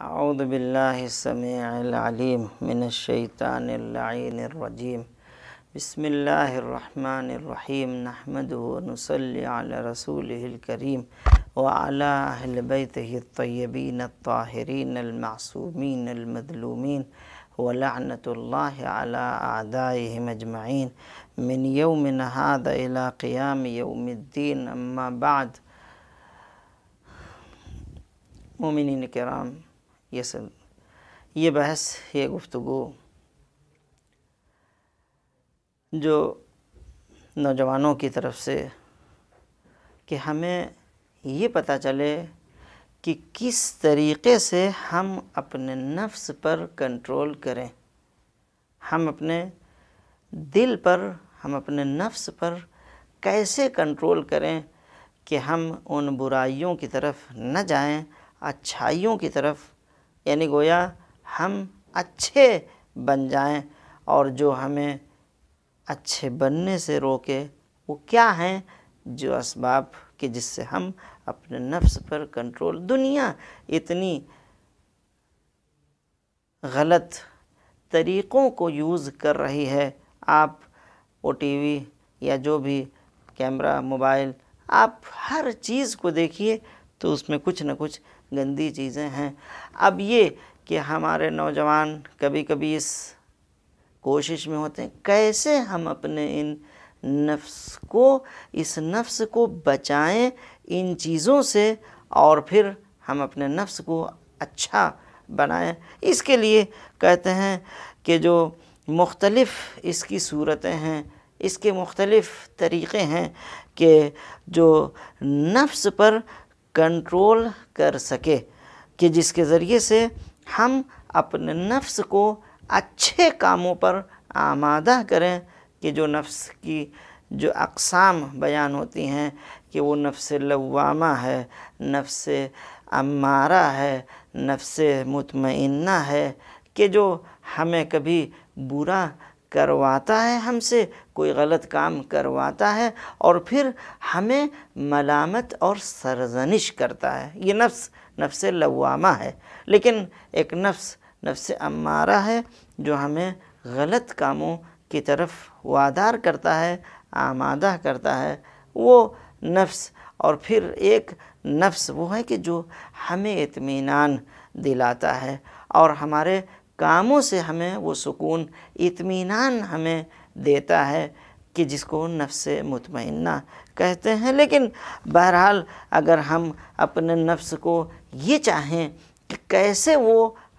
أعوذ بالله السميع العليم من الشيطان اللعين الرجيم بسم الله الرحمن الرحيم نحمده ونصلي على رسوله الكريم وعلى أهل بيته الطيبين الطاهرين المعصومين المظلومين ولعنة الله على أعدائهم أجمعين من يومنا هذا إلى قيام يوم الدين أما بعد مؤمنين الكرام ये सब ये बहस ये गुफ्तु जो नौजवानों की तरफ से कि हमें ये पता चले कि किस तरीके से हम अपने नफ्स पर कंट्रोल करें हम अपने दिल पर हम अपने नफ्स पर कैसे कंट्रोल करें कि हम उन बुराइयों की तरफ न जाएं अच्छाइयों की तरफ यानी गोया हम अच्छे बन जाएं और जो हमें अच्छे बनने से रोके वो क्या हैं जो इसबाब कि जिससे हम अपने नफ्स पर कंट्रोल दुनिया इतनी गलत तरीक़ों को यूज़ कर रही है आप ओ टी वी या जो भी कैमरा मोबाइल आप हर चीज़ को देखिए तो उसमें कुछ ना कुछ गंदी चीज़ें हैं अब ये कि हमारे नौजवान कभी कभी इस कोशिश में होते हैं कैसे हम अपने इन नफ्स को इस नफ्स को बचाएं इन चीज़ों से और फिर हम अपने नफ्स को अच्छा बनाएं इसके लिए कहते हैं कि जो मुख्तलफ़ इसकी सूरतें हैं इसके मुख्तलफ़ तरीक़े हैं कि जो नफ्स पर कंट्रोल कर सके कि जिसके ज़रिए से हम अपने नफ्स को अच्छे कामों पर आमादा करें कि जो नफ्स की जो अकसाम बयान होती हैं कि वो नफ्स लवामा है नफ्स अमारा है नफ्स मुतमना है कि जो हमें कभी बुरा करवाता है हमसे कोई गलत काम करवाता है और फिर हमें मलामत और सरजनिश करता है ये नफ्स नफ्स लवामा है लेकिन एक नफ्स नफ्स अमारा है जो हमें गलत कामों की तरफ वादार करता है आमादा करता है वो नफ्स और फिर एक नफ्स वो है कि जो हमें इतमान दिलाता है और हमारे कामों से हमें वो सुकून इत्मीनान हमें देता है कि जिसको नफ्स मुतमना कहते हैं लेकिन बहरहाल अगर हम अपने नफ्स को ये चाहें कि कैसे वो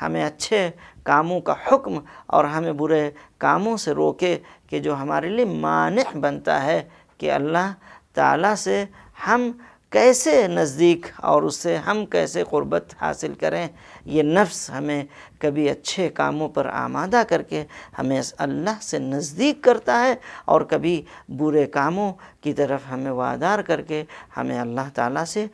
हमें अच्छे कामों का हुक्म और हमें बुरे कामों से रोके कि जो हमारे लिए मान बनता है कि अल्लाह ताला से हम कैसे नज़दीक और उससे हम कैसे क़ुरबत हासिल करें ये नफ्स हमें कभी अच्छे कामों पर आमादा करके हमें अल्लाह से नज़दीक करता है और कभी बुरे कामों की तरफ हमें वादार करके हमें अल्लाह ताला से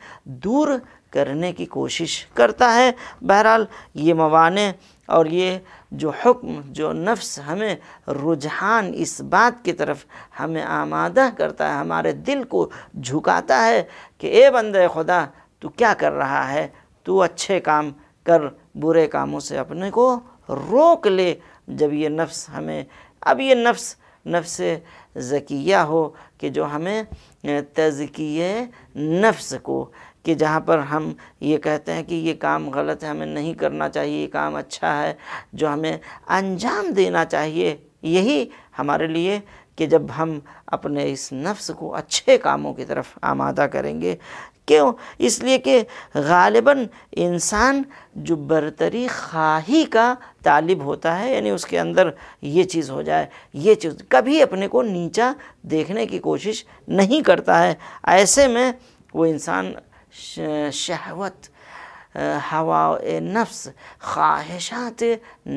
दूर करने की कोशिश करता है बहरहाल ये मवाने और ये जो हुक्म जो नफ्स हमें रुझान इस बात की तरफ हमें आमादा करता है हमारे दिल को झुकाता है कि ए बंद खुदा तू क्या कर रहा है तू अच्छे काम कर बुरे कामों से अपने को रोक ले जब ये नफ्स हमें अब ये नफ्स नफ्स जकिया हो कि जो हमें तजकिए नफ्स को कि जहाँ पर हम ये कहते हैं कि ये काम गलत है हमें नहीं करना चाहिए ये काम अच्छा है जो हमें अंजाम देना चाहिए यही हमारे लिए कि जब हम अपने इस नफ्स को अच्छे कामों की तरफ आमादा करेंगे क्यों इसलिए कि गालिबा इंसान जो बरतरी खाही का तालिब होता है यानी उसके अंदर ये चीज़ हो जाए ये चीज़ कभी अपने को नीचा देखने की कोशिश नहीं करता है ऐसे में वो इंसान शहवत हवा नफ्स ख्वाहिशात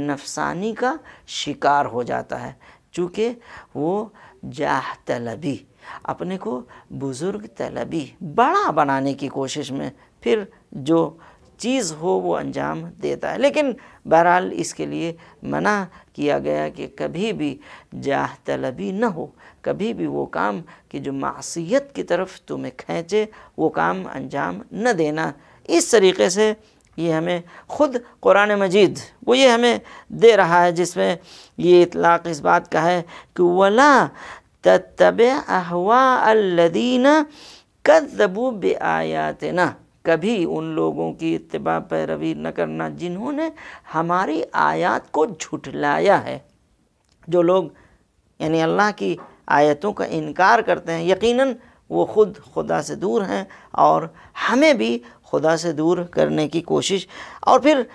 नफसानी का शिकार हो जाता है चूँकि वो जाह तलबी अपने को बुज़ुर्ग तलबी बड़ा बनाने की कोशिश में फिर जो चीज़ हो वो अंजाम देता है लेकिन बहरहाल इसके लिए मना किया गया कि कभी भी जाह तलबी न हो कभी भी वो काम कि जो मासीत की तरफ तुम्हें खींचे वो काम अंजाम न देना इस तरीके से ये हमें ख़ुद कुरान मजीद वो ये हमें दे रहा है जिसमें ये इतलाक़ इस बात का है कि वला तब अहवा अल्लदीना बे आयात ना कभी उन लोगों की इतबा पैरवी न करना जिन्होंने हमारी आयात को झुठलाया है जो लोग यानी अल्लाह की आयतों का इनकार करते हैं यकीन वो खुद खुदा से दूर हैं और हमें भी खुदा से दूर करने की कोशिश और फिर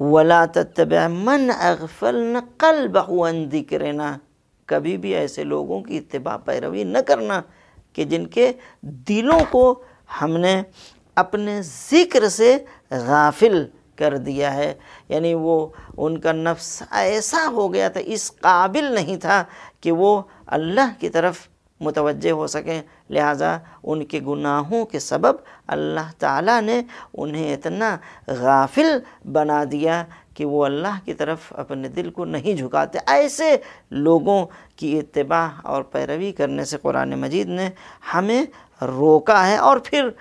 वला तब मन अगफल न कल बहुन दिक्रेना कभी भी ऐसे लोगों की इतबा पैरवी न करना कि जिनके दिलों को हमने अपने ज़िक्र से गाफिल कर दिया है यानी वो उनका नफ्स ऐसा हो गया था इस काबिल नहीं था कि वो अल्लाह की तरफ मुतवजह हो सकें लिहाजा उनके गुनाहों के सबब अल्लाह ताला ने उन्हें इतना गाफिल बना दिया कि वो अल्लाह की तरफ अपने दिल को नहीं झुकाते ऐसे लोगों की इतबा और पैरवी करने से कुरान मजीद ने हमें रोका है और फिर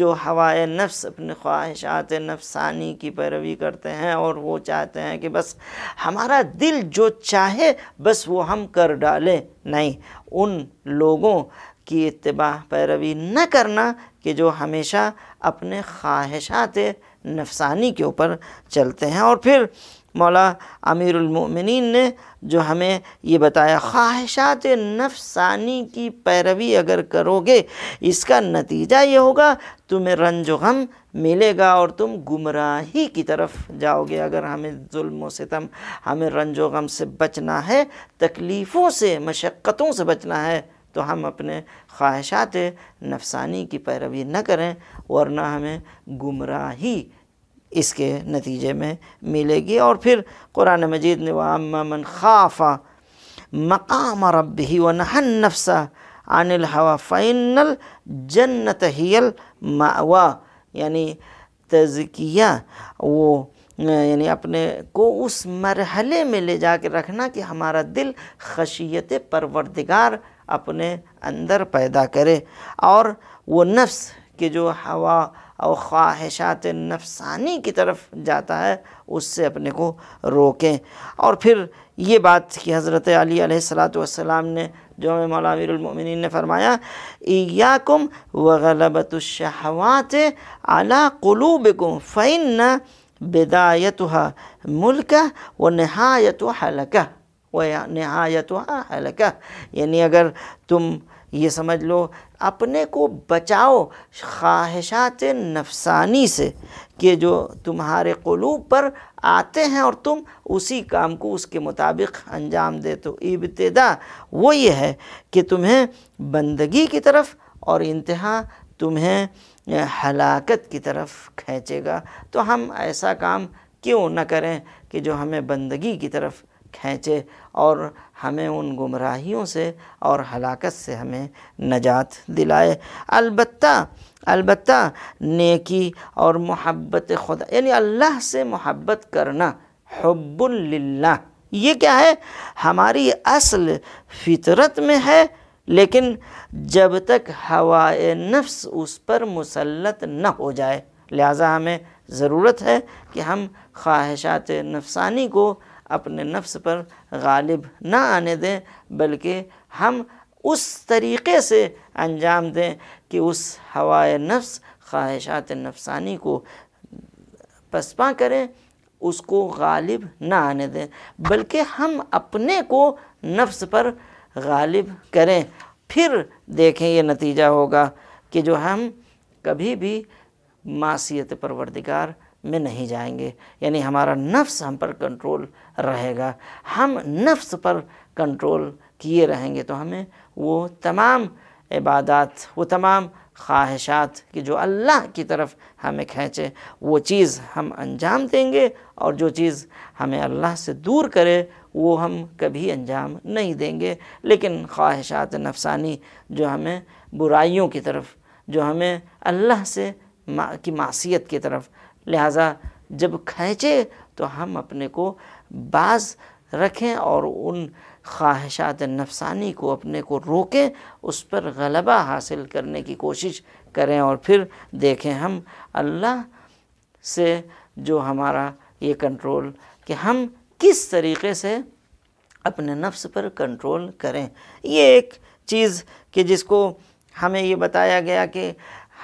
जो हवाए नफ्स अपने ख्वाहिशात नफसानी की पैरवी करते हैं और वो चाहते हैं कि बस हमारा दिल जो चाहे बस वो हम कर डालें नहीं उन लोगों की इतबा पैरवी न करना कि जो हमेशा अपने ख्वाहिशात नफसानी के ऊपर चलते हैं और फिर मौला अमीरमिन ने जो हमें ये बताया ख्वाहिशात नफसानी की पैरवी अगर करोगे इसका नतीजा ये होगा तुम्हें रंज गम मिलेगा और तुम गुमराही की तरफ जाओगे अगर हमें जुल्म सितम हमें रंज गम से बचना है तकलीफ़ों से मशक्क़तों से बचना है तो हम अपने ख्वाहिशात नफसानी की पैरवी न करें वरना हमें गुमराही इसके नतीजे में मिलेगी और फिर कुरान मजीद ने वामन खाफा मकाम रब ही व नहन नफसा अनिल हवा फ़ैनल जन्नत हील मावा यानी तजकिया वो यानी अपने को उस मरहले में ले जा कर रखना कि हमारा दिल खशियत परवरदिगार अपने अंदर पैदा करे और वो नफ्स के जो हवा और ख्वाहिशात नफसानी की तरफ जाता है उससे अपने को रोकें और फिर ये बात कि हज़रत अली सलात ने जो हमें मौलामीरमिन ने फरमाया याकुम वगलबतुलशहवात अला क़लूबकुम फ़ैन बेदायत मुल्क व नहायत हलका व नहायत हलका यानी अगर तुम ये समझ लो अपने को बचाओ ख्वाहिशात नफसानी से कि जो तुम्हारे कलूब पर आते हैं और तुम उसी काम को उसके मुताबिक अंजाम दे तो इब्तदा वो ये है कि तुम्हें बंदगी की तरफ और इंतहा तुम्हें हलाकत की तरफ खींचेगा तो हम ऐसा काम क्यों न करें कि जो हमें बंदगी की तरफ खींचे और हमें उन गुमराहियों से और हलाकत से हमें नजात दिलाए अलबत् अलबत् नेकी और मोहब्बत खुदा यानी अल्लाह से मोहब्बत करना हब्बुल्ला ये क्या है हमारी असल फितरत में है लेकिन जब तक हवा नफ्स उस पर मुसलत न हो जाए लिहाजा हमें ज़रूरत है कि हम ख्वाहिशात नफसानी को अपने नफ्स पर गालिब ना आने दें बल्कि हम उस तरीक़े से अंजाम दें कि उस हवाए नफ्स ख्वाहिशात नफसानी को पसपा करें उसको गालिब ना आने दें बल्कि हम अपने को नफ्स पर गालिब करें फिर देखें ये नतीजा होगा कि जो हम कभी भी मासीत परवरदिगार में नहीं जाएंगे यानी हमारा नफ्स हम पर कंट्रोल रहेगा हम नफ्स पर कंट्रोल किए रहेंगे तो हमें वो तमाम इबादत वो तमाम ख्वाहिशात की जो अल्लाह की तरफ हमें खींचे वो चीज़ हम अंजाम देंगे और जो चीज़ हमें अल्लाह से दूर करे वो हम कभी अंजाम नहीं देंगे लेकिन ख्वाहिशात नफसानी जो हमें बुराइयों की तरफ जो हमें अल्लाह से मा, की मासीत की तरफ लिहाजा जब खींचे तो हम अपने को बाज रखें और उन ख्वाहिशात नफसानी को अपने को रोकें उस पर गलबा हासिल करने की कोशिश करें और फिर देखें हम अल्लाह से जो हमारा ये कंट्रोल कि हम किस तरीके से अपने नफ्स पर कंट्रोल करें ये एक चीज़ कि जिसको हमें ये बताया गया कि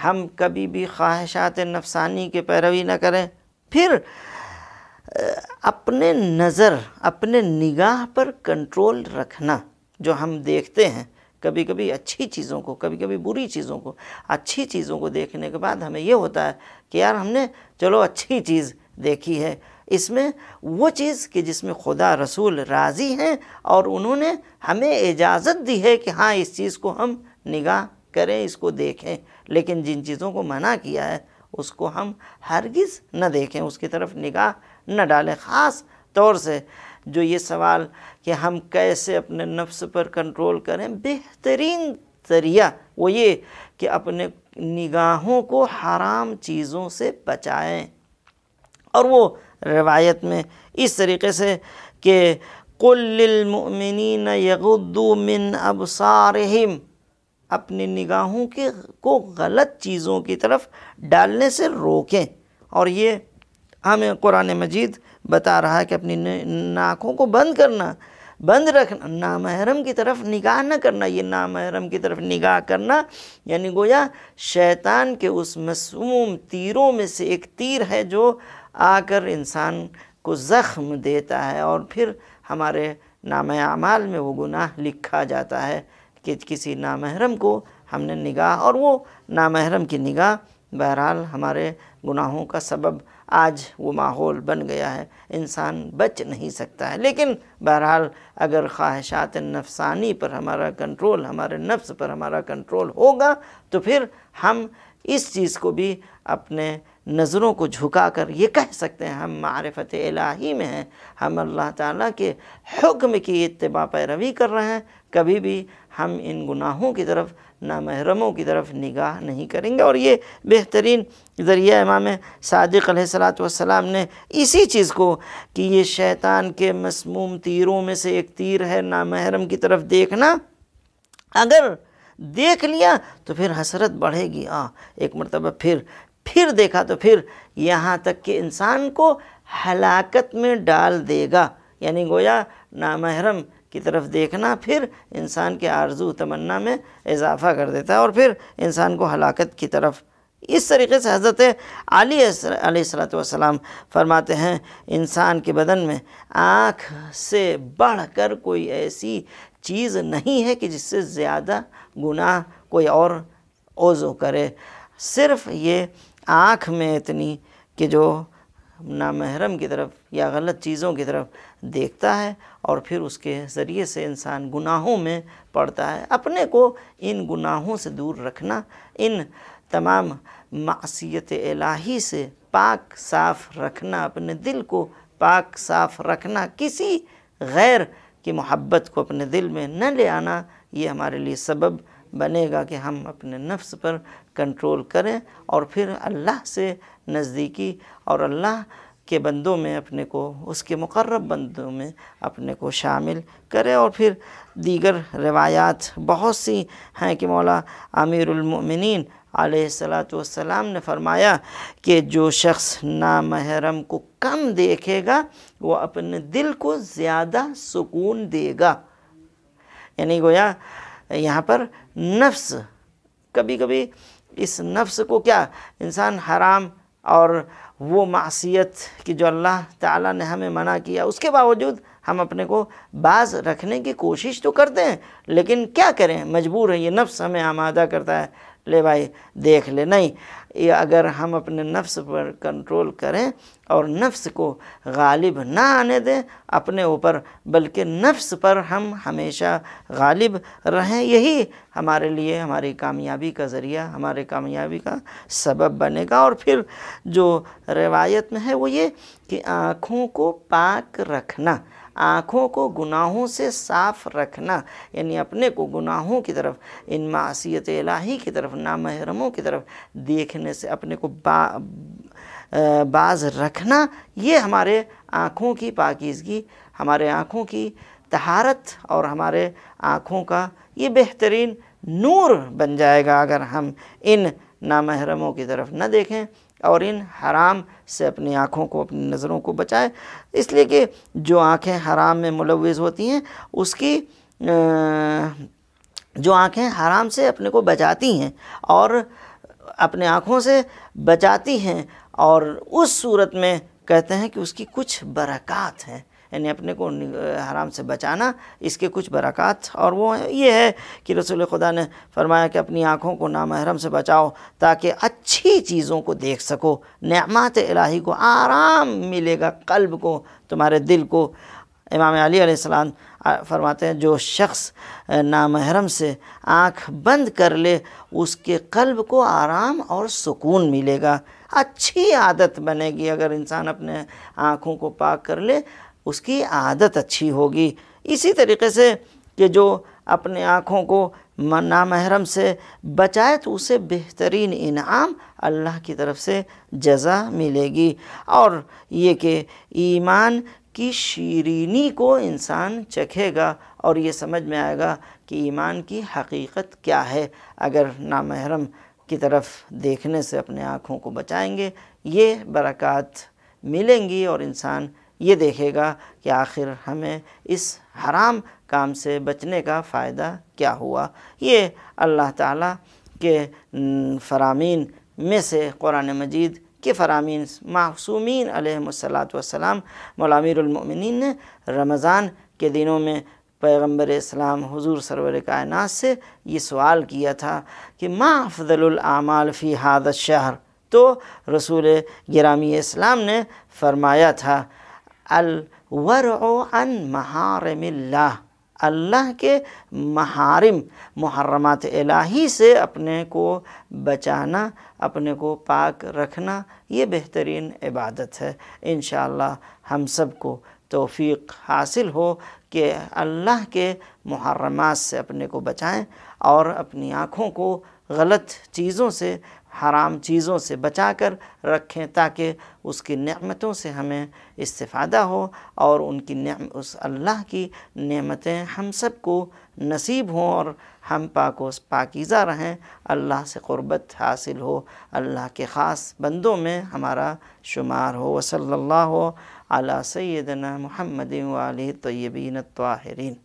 हम कभी भी ख्वाहिशात नफसानी की पैरवी ना करें फिर अपने नज़र अपने निगाह पर कंट्रोल रखना जो हम देखते हैं कभी कभी अच्छी चीज़ों को कभी कभी बुरी चीज़ों को अच्छी चीज़ों को देखने के बाद हमें यह होता है कि यार हमने चलो अच्छी चीज़ देखी है इसमें वो चीज़ कि जिसमें खुदा रसूल राज़ी हैं और उन्होंने हमें इजाज़त दी है कि हाँ इस चीज़ को हम निगाह करें इसको देखें लेकिन जिन चीज़ों को मना किया है उसको हम हरगिज़ न देखें उसकी तरफ निगाह न डालें ख़ास तौर से जो ये सवाल कि हम कैसे अपने नफ्स पर कंट्रोल करें बेहतरीन जरिया वो ये कि अपने निगाहों को हराम चीज़ों से बचाएं और वो रवायत में इस तरीके से कि कुल्लमिन यगुद्दू मिन अबसारहिम अपनी निगाहों के को गलत चीज़ों की तरफ डालने से रोकें और ये हमें कुरान मजीद बता रहा है कि अपनी नाकों को बंद करना बंद रखना नामहरम की तरफ निगाह न करना ये नामहरम की तरफ निगाह करना यानी गोया शैतान के उस मसूम तीरों में से एक तीर है जो आकर इंसान को ज़ख्म देता है और फिर हमारे नाम अमाल में वो गुनाह लिखा जाता है कि किसी नामहरम को हमने निगाह और वो नामहरम की निगाह बहरहाल हमारे गुनाहों का सबब आज वो माहौल बन गया है इंसान बच नहीं सकता है लेकिन बहरहाल अगर ख्वाहिशात नफसानी पर हमारा कंट्रोल हमारे नफ्स पर हमारा कंट्रोल होगा तो फिर हम इस चीज़ को भी अपने नज़रों को झुकाकर ये कह सकते हैं हम मारफत इलाही में हैं हम अल्लाह ताला के हुक्म की इतबा पैरवी कर रहे हैं कभी भी हम इन गुनाहों की तरफ नामहरमों की तरफ निगाह नहीं करेंगे और ये बेहतरीन ज़रिया इमाम सादिक ने इसी चीज़ को कि ये शैतान के मसमूम तीरों में से एक तीर है नामहरम की तरफ देखना अगर देख लिया तो फिर हसरत बढ़ेगी आ हाँ, एक मरतबा फिर फिर देखा तो फिर यहाँ तक कि इंसान को हलाकत में डाल देगा यानी गोया नामहरम की तरफ देखना फिर इंसान के आरजू तमन्ना में इजाफा कर देता है और फिर इंसान को हलाकत की तरफ इस तरीके से हज़रत अली सलाम फरमाते हैं इंसान के बदन में आँख से बढ़कर कोई ऐसी चीज़ नहीं है कि जिससे ज़्यादा गुनाह कोई और ओज़ो करे सिर्फ़ ये आँख में इतनी कि जो नामहरम की तरफ या गलत चीज़ों की तरफ देखता है और फिर उसके ज़रिए से इंसान गुनाहों में पड़ता है अपने को इन गुनाहों से दूर रखना इन तमाम मासीत इलाही से पाक साफ रखना अपने दिल को पाक साफ रखना किसी गैर की मोहब्बत को अपने दिल में न ले आना ये हमारे लिए सबब बनेगा कि हम अपने नफ्स पर कंट्रोल करें और फिर अल्लाह से नज़दीकी और अल्लाह के बंदों में अपने को उसके मुकर्रब बंदों में अपने को शामिल करें और फिर दीगर रवायात बहुत सी हैं कि मौला आमिरमिन सलाम ने फरमाया कि जो शख्स नामहरम को कम देखेगा वो अपने दिल को ज़्यादा सुकून देगा यानी गोया यहाँ पर नफ्स कभी कभी इस नफ्स को क्या इंसान हराम और वो मासीत कि जो अल्लाह ताला ने हमें मना किया उसके बावजूद हम अपने को बाज रखने की कोशिश तो करते हैं लेकिन क्या करें मजबूर है ये नफ्स हमें आमादा करता है ले भाई देख ले नहीं ये अगर हम अपने नफ्स पर कंट्रोल करें और नफ्स को गालिब ना आने दें अपने ऊपर बल्कि नफ्स पर हम हमेशा गालिब रहें यही हमारे लिए हमारी कामयाबी का ज़रिया हमारे कामयाबी का सबब बनेगा और फिर जो रिवायत में है वो ये कि आँखों को पाक रखना आँखों को गुनाहों से साफ़ रखना यानी अपने को गुनाहों की तरफ इन मासीत इलाही की तरफ नामहरमों की तरफ देखने से अपने को बा बाज रखना ये हमारे आँखों की पाकिजगी हमारे आँखों की तहारत और हमारे आँखों का ये बेहतरीन नूर बन जाएगा अगर हम इन नामहरमों की तरफ न देखें और इन हराम से अपनी आँखों को अपनी नज़रों को बचाए इसलिए कि जो आँखें हराम में मुलवज़ होती हैं उसकी जो आँखें हराम से अपने को बचाती हैं और अपने आँखों से बचाती हैं और उस सूरत में कहते हैं कि उसकी कुछ बरक़ात हैं यानी अपने को हराम से बचाना इसके कुछ बरक़ात और वो ये है कि रसूल खुदा ने फरमाया कि अपनी आँखों को नामहरम से बचाओ ताकि अच्छी चीज़ों को देख सको नमात इलाही को आराम मिलेगा कल्ब को तुम्हारे दिल को इमाम अली फरमाते हैं जो शख्स नामहरम से आँख बंद कर ले उसके कल्ब को आराम और सुकून मिलेगा अच्छी आदत बनेगी अगर इंसान अपने आँखों को पाक कर ले उसकी आदत अच्छी होगी इसी तरीके से कि जो अपने आँखों को नामहरम से बचाए तो उसे बेहतरीन इनाम अल्लाह की तरफ से जजा मिलेगी और ये कि ईमान की शीरीनी को इंसान चखेगा और ये समझ में आएगा कि ईमान की हकीकत क्या है अगर नामहरम की तरफ देखने से अपने आँखों को बचाएंगे ये बरक़ात मिलेंगी और इंसान ये देखेगा कि आखिर हमें इस हराम काम से बचने का फ़ायदा क्या हुआ ये अल्लाह ताला के फरामीन में से कुरान मजीद के फरामीन मासूमिन सलाम मौलामिरमिन ने रमज़ान के दिनों में पैगम्बर इस्लाम हुजूर सरवर कायन से ये सवाल किया था कि माँ अफ़दलामाल फ़ी हादत शहर तो रसूल ग्रामी इस्लाम ने फरमाया था अल वर अल्लाह के महारम मुहरमत इलाही से अपने को बचाना अपने को पाक रखना ये बेहतरीन इबादत है इन हम सब को तोफ़ी हासिल हो कि अल्लाह के मुहरमत से अपने को बचाएं और अपनी आँखों को गलत चीज़ों से हराम चीज़ों से बचा कर रखें ताकि उसकी नमतों से हमें इस्ता हो और उनकी उस अल्लाह की नमतें हम सब को नसीब हों और हम पाको पाकिज़ा रहें अल्लाह से क़ुरबत हासिल हो अल्लाह के ख़ास बंदों में हमारा शुमार हो वसल्ला सैदना महमद वाल तयबीन ताहरीन